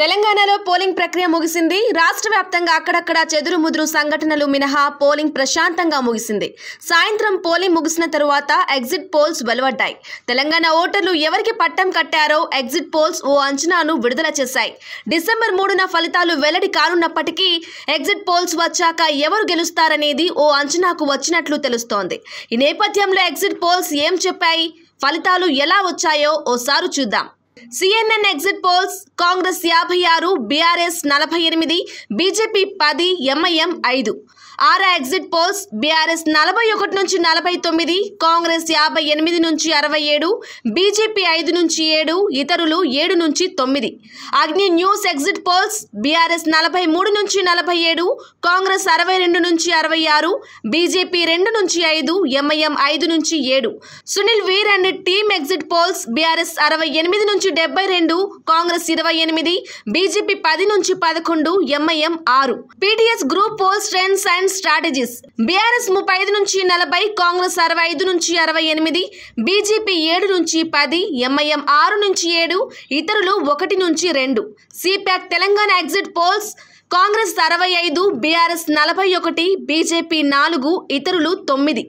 తెలంగాణలో పోలింగ్ ప్రక్రియ ముగిసింది రాష్ట్ర వ్యాప్తంగా అక్కడక్కడా చెదురు ముదురు సంఘటనలు మినహా పోలింగ్ ప్రశాంతంగా ముగిసింది సాయంత్రం పోలింగ్ ముగిసిన తరువాత ఎగ్జిట్ పోల్స్ వెలువడ్డాయి తెలంగాణ ఓటర్లు ఎవరికి పట్టం కట్టారో ఎగ్జిట్ పోల్స్ ఓ అంచనాను విడుదల చేశాయి డిసెంబర్ మూడున ఫలితాలు వెల్లడి కానున్నప్పటికీ ఎగ్జిట్ పోల్స్ వచ్చాక ఎవరు గెలుస్తారనేది ఓ అంచనాకు వచ్చినట్లు తెలుస్తోంది ఈ నేపథ్యంలో ఎగ్జిట్ పోల్స్ ఏం చెప్పాయి ఫలితాలు ఎలా వచ్చాయో ఓసారి చూద్దాం సిఎన్ఎన్ ఎగ్జిట్ పోల్స్ కాంగ్రెస్ యాభై ఆరు బీఆర్ఎస్ నలభై ఎనిమిది బీజేపీ పది ఎంఐఎం ఐదు ఆరా ఎగ్జిట్ పోల్స్ బీఆర్ఎస్ నలభై ఒకటి నుంచి నలభై తొమ్మిది కాంగ్రెస్ యాభై ఎనిమిది నుంచి అరవై ఏడు బీజేపీ ఐదు నుంచి ఏడు ఇతరులు ఏడు నుంచి తొమ్మిది అగ్ని న్యూస్ ఎగ్జిట్ పోల్స్ బీఆర్ఎస్ నలభై మూడు నుంచి నలభై ఏడు కాంగ్రెస్ అరవై రెండు నుంచి అరవై ఆరు బీజేపీ రెండు నుంచి ఐదు ఎంఐఎం ఐదు నుంచి ఏడు Sunil Veer and team exit polls BRS అరవై ఎనిమిది నుంచి డెబ్బై రెండు కాంగ్రెస్ ఇరవై ఎనిమిది బీజేపీ పది నుంచి పదకొండు ఎంఐఎం ఆరు PTS group polls trends and strategies BRS ముప్పై ఐదు నుంచి నలభై కాంగ్రెస్ అరవై ఐదు నుంచి అరవై ఎనిమిది బీజేపీ ఏడు నుంచి పది ఎంఐఎం ఆరు నుంచి ఏడు ఇతరులు ఒకటి నుంచి రెండు CPAC Telangana exit polls Congress అరవై ఐదు బీఆర్ఎస్ నలభై ఒకటి బీజేపీ నాలుగు ఇతరులు తొమ్మిది